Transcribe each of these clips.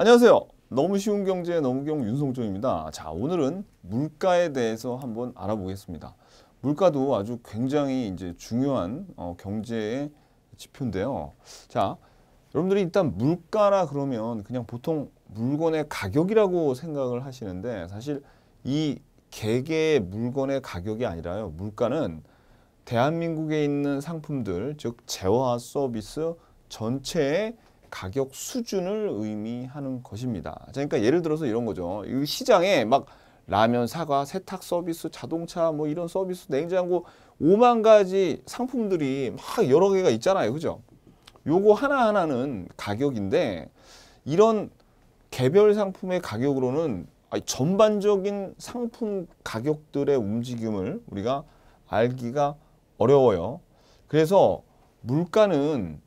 안녕하세요. 너무 쉬운 경제 너무경 윤성종입니다. 자, 오늘은 물가에 대해서 한번 알아보겠습니다. 물가도 아주 굉장히 이제 중요한 어, 경제의 지표인데요. 자, 여러분들이 일단 물가라 그러면 그냥 보통 물건의 가격이라고 생각을 하시는데 사실 이 개개의 물건의 가격이 아니라요. 물가는 대한민국에 있는 상품들, 즉 재화 서비스 전체의 가격 수준을 의미하는 것입니다. 그러니까 예를 들어서 이런 거죠. 이 시장에 막 라면, 사과, 세탁 서비스, 자동차 뭐 이런 서비스, 냉장고 5만 가지 상품들이 막 여러 개가 있잖아요. 그죠? 요거 하나하나는 가격인데 이런 개별 상품의 가격으로는 전반적인 상품 가격들의 움직임을 우리가 알기가 어려워요. 그래서 물가는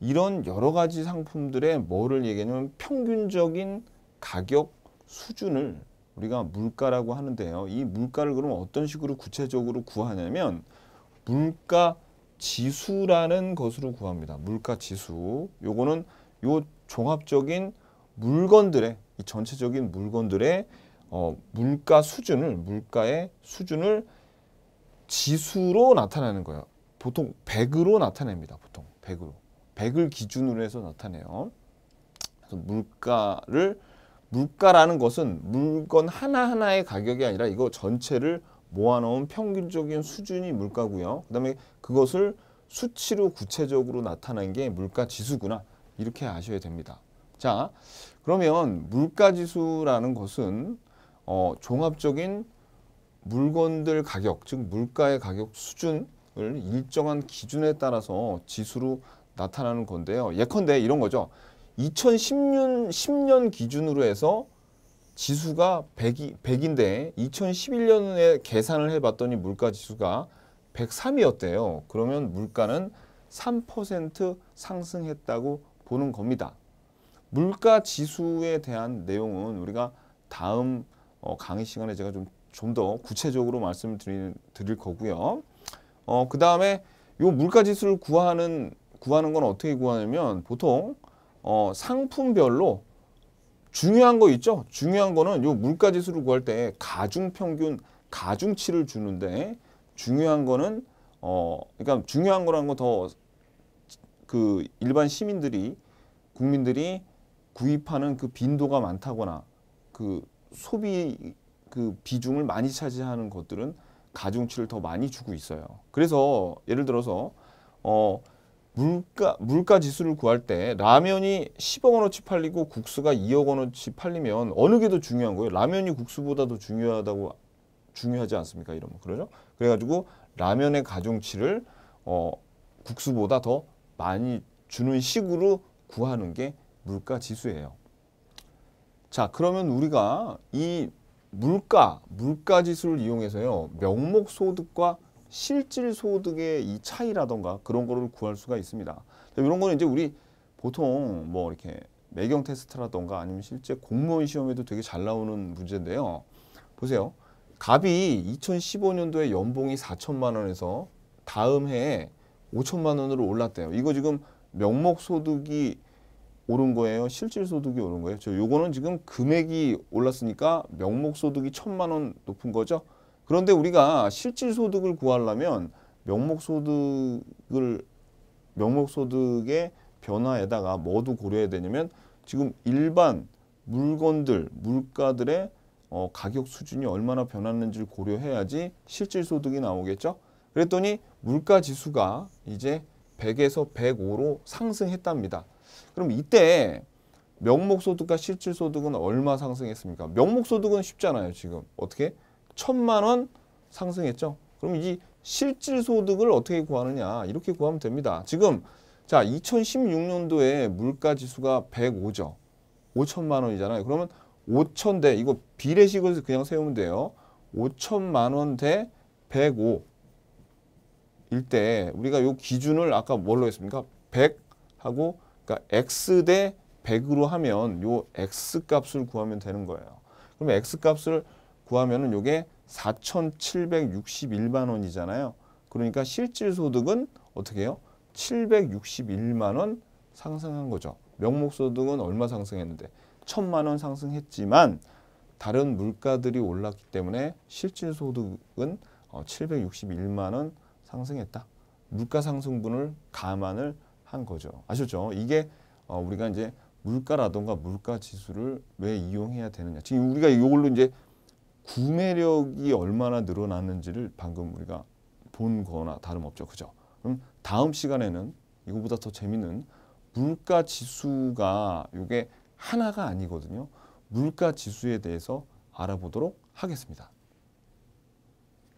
이런 여러 가지 상품들의 뭐를 얘기하냐면 평균적인 가격 수준을 우리가 물가라고 하는데요. 이 물가를 그럼 어떤 식으로 구체적으로 구하냐면 물가 지수라는 것으로 구합니다. 물가 지수. 요거는 요 종합적인 물건들의 이 전체적인 물건들의 어, 물가 수준을 물가의 수준을 지수로 나타내는 거예요. 보통 100으로 나타냅니다. 보통 100으로. 100을 기준으로 해서 나타내요. 그래서 물가를 물가라는 것은 물건 하나하나의 가격이 아니라 이거 전체를 모아놓은 평균적인 수준이 물가고요. 그다음에 그것을 수치로 구체적으로 나타난 게 물가지수구나 이렇게 아셔야 됩니다. 자 그러면 물가지수라는 것은 어, 종합적인 물건들 가격 즉 물가의 가격 수준을 일정한 기준에 따라서 지수로 나타나는 건데요. 예컨대 이런 거죠. 2010년 10년 기준으로 해서 지수가 100이, 100인데 2011년에 계산을 해봤더니 물가 지수가 103이었대요. 그러면 물가는 3% 상승했다고 보는 겁니다. 물가 지수에 대한 내용은 우리가 다음 어, 강의 시간에 제가 좀 좀 더 구체적으로 말씀을 드릴, 드릴 거고요. 어, 그 다음에 요 물가 지수를 구하는 구하는 건 어떻게 구하냐면 보통 어, 상품별로 중요한 거 있죠? 중요한 거는 요 물가지수를 구할 때 가중평균, 가중치를 주는데 중요한 거는 어, 그러니까 중요한 거란 거 더 그 일반 시민들이 국민들이 구입하는 그 빈도가 많다거나 그 소비 그 비중을 많이 차지하는 것들은 가중치를 더 많이 주고 있어요. 그래서 예를 들어서 어 물가 물가 지수를 구할 때 라면이 10억 원어치 팔리고 국수가 2억 원어치 팔리면 어느 게 더 중요한 거예요? 라면이 국수보다 더 중요하다고 중요하지 않습니까? 이런 거 그러죠? 그래가지고 라면의 가중치를 어, 국수보다 더 많이 주는 식으로 구하는 게 물가 지수예요. 자 그러면 우리가 이 물가 물가 지수를 이용해서요 명목 소득과 실질 소득의 이 차이라던가 그런 거를 구할 수가 있습니다. 이런 거는 이제 우리 보통 뭐 이렇게 매경 테스트라던가 아니면 실제 공무원 시험에도 되게 잘 나오는 문제인데요. 보세요. 갑이 2015년도에 연봉이 4천만 원에서 다음 해에 5천만 원으로 올랐대요. 이거 지금 명목 소득이 오른 거예요? 실질 소득이 오른 거예요? 저 요거는 지금 금액이 올랐으니까 명목 소득이 천만 원 높은 거죠? 그런데 우리가 실질 소득을 구하려면 명목 소득을 명목 소득의 변화에다가 뭐도 고려해야 되냐면 지금 일반 물건들 물가들의 어, 가격 수준이 얼마나 변하는지를 고려해야지 실질 소득이 나오겠죠. 그랬더니 물가 지수가 이제 100에서 105로 상승했답니다. 그럼 이때 명목소득과 실질소득은 얼마 상승했습니까? 명목소득은 쉽잖아요, 지금. 어떻게? 천만 원 상승했죠. 그럼 이 실질 소득을 어떻게 구하느냐 이렇게 구하면 됩니다. 지금 자 2016년도에 물가 지수가 105죠. 5천만 원이잖아요. 그러면 5천 대 이거 비례식을 그냥 세우면 돼요. 5천만 원 대 105. 일 때 우리가 요 기준을 아까 뭘로 했습니까? 100 하고 그러니까 x 대 100으로 하면 요 x 값을 구하면 되는 거예요. 그럼 x 값을 구하면은 요게 4,761만 원이잖아요. 그러니까 실질 소득은 어떻게 해요? 761만 원 상승한 거죠. 명목 소득은 얼마 상승했는데? 1 0 0 0만원 상승했지만 다른 물가들이 올랐기 때문에 실질 소득은 761만 어, 원 상승했다. 물가 상승분을 감안을 한 거죠. 아셨죠? 이게 어, 우리가 이제 물가라던가 물가 지수를 왜 이용해야 되느냐. 지금 우리가 이걸로 이제 구매력이 얼마나 늘어났는지를 방금 우리가 본 거나 다름없죠. 그죠? 그럼 다음 시간에는 이거보다 더 재밌는 물가 지수가 이게 하나가 아니거든요. 물가 지수에 대해서 알아보도록 하겠습니다.